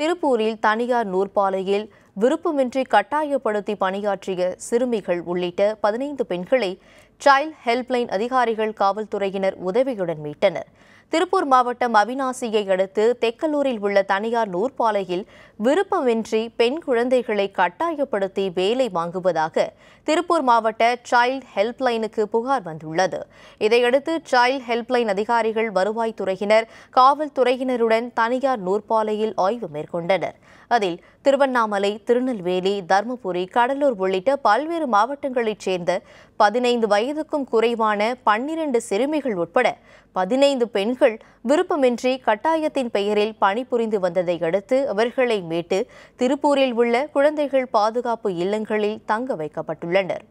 திருப்பூரில் தனியார் நூற்பாலையில் விருப்பமின்றி கட்டாயப்படுத்தி பணியாற்றிய சிறுமிகள் உள்ளிட்ட பதினைந்து பெண்களை சைல்ட் ஹெல்ப்லைன் அதிகாரிகள் காவல்துறையினர் உதவியுடன் மீட்டனர் திருப்பூர் மாவட்டம் அவினாசியை அடுத்து தெக்கலூரில் உள்ள தனியார் நூற்பாலையில் விருப்பமின்றி பெண் குழந்தைகளை கட்டாயப்படுத்தி வேலை வாங்குவதாக திருப்பூர் மாவட்ட சைல்ட் ஹெல்ப்லைனுக்கு புகார் வந்துள்ளது இதையடுத்து சைல்ட் ஹெல்ப்லைன் அதிகாரிகள் வருவாய்த்துறையினர் காவல்துறையினருடன் தனியார் நூற்பாலையில் ஆய்வு மேற்கொண்டனர் அதில் திருவண்ணாமலை திருநெல்வேலி தருமபுரி கடலூர் உள்ளிட்ட பல்வேறு மாவட்டங்களைச் சேர்ந்த பதினைந்து வயதுக்கும் குறைவான பன்னிரண்டு சிறுமிகள் உட்பட பதினைந்து பெண்கள் விருப்பமின்றி கட்டாயத்தின் பெயரில் பணிபுரிந்து வந்ததை அடுத்து அவர்களை மீட்டு திருப்பூரில் உள்ள குழந்தைகள் பாதுகாப்பு இல்லங்களில் தங்க வைக்கப்பட்டுள்ளனர்